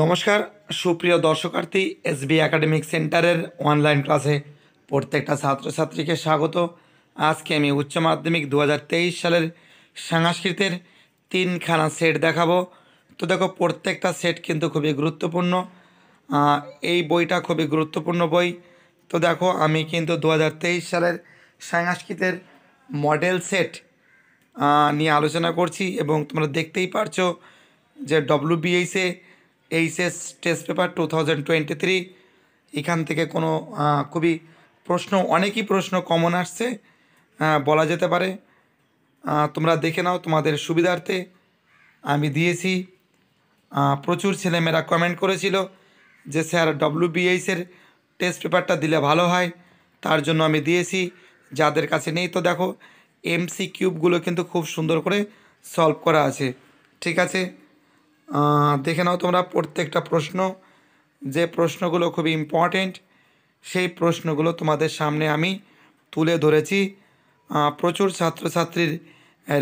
নমস্কার সুপ্রিয় দর্শকার্থী এসবি একাডেমিক সেন্টারের অনলাইন ক্লাসে প্রত্যেকটা ছাত্রছাত্রীকে স্বাগত আজকে আমি উচ্চ মাধ্যমিক দু সালের সাংস্কৃতের তিনখানা সেট দেখাবো তো দেখো প্রত্যেকটা সেট কিন্তু খুবই গুরুত্বপূর্ণ এই বইটা খুবই গুরুত্বপূর্ণ বই তো দেখো আমি কিন্তু দু সালের সাংস্কৃতের মডেল সেট নিয়ে আলোচনা করছি এবং তোমরা দেখতেই পারছো যে ডব্লিউবিএসে HS test paper two thousand twenty three এখান থেকে কোনো খুবই প্রশ্ন অনেকই প্রশ্ন কমন আসছে বলা যেতে পারে তোমরা দেখে নাও তোমাদের সুবিধার্থে আমি দিয়েছি প্রচুর ছেলেমেয়েরা কমেন্ট করেছিল যে স্যার ডব্লিউবিএইচের টেস্ট পেপারটা দিলে ভালো হয় তার জন্য আমি দিয়েছি যাদের কাছে নেই তো দেখো এমসি কিউবগুলো কিন্তু খুব সুন্দর করে সলভ করা আছে ঠিক আছে দেখে নাও তোমরা প্রত্যেকটা প্রশ্ন যে প্রশ্নগুলো খুব ইম্পর্টেন্ট সেই প্রশ্নগুলো তোমাদের সামনে আমি তুলে ধরেছি প্রচুর ছাত্রছাত্রীর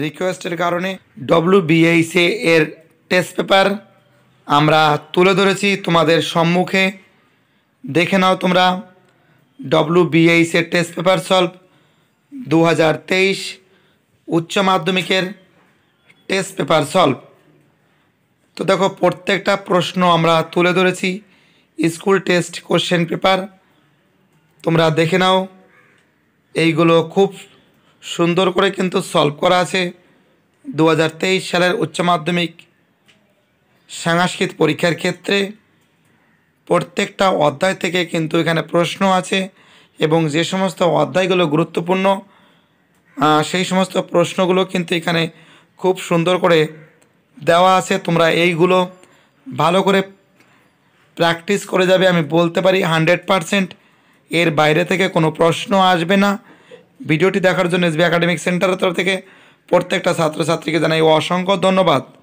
রিকোয়েস্টের কারণে ডব্লু বিএইসে এর টেস্ট পেপার আমরা তুলে ধরেছি তোমাদের সম্মুখে দেখে নাও তোমরা ডব্লু বিএইসের টেস্ট পেপার সলভ দু হাজার তেইশ উচ্চ মাধ্যমিকের টেস্ট পেপার সলভ তো দেখো প্রত্যেকটা প্রশ্ন আমরা তুলে ধরেছি স্কুল টেস্ট কোশ্চেন পেপার তোমরা দেখে নাও এইগুলো খুব সুন্দর করে কিন্তু সলভ করা আছে দু সালের উচ্চ মাধ্যমিক সাংস্কৃত পরীক্ষার ক্ষেত্রে প্রত্যেকটা অধ্যায় থেকে কিন্তু এখানে প্রশ্ন আছে এবং যে সমস্ত অধ্যায়গুলো গুরুত্বপূর্ণ সেই সমস্ত প্রশ্নগুলো কিন্তু এখানে খুব সুন্দর করে দেওয়া আছে তোমরা এইগুলো ভালো করে প্র্যাকটিস করে যাবে আমি বলতে পারি হান্ড্রেড পারসেন্ট এর বাইরে থেকে কোনো প্রশ্ন আসবে না ভিডিওটি দেখার জন্য এসবি একাডেমিক সেন্টারের তরফ থেকে প্রত্যেকটা ছাত্রছাত্রীকে জানাই অসংখ্য ধন্যবাদ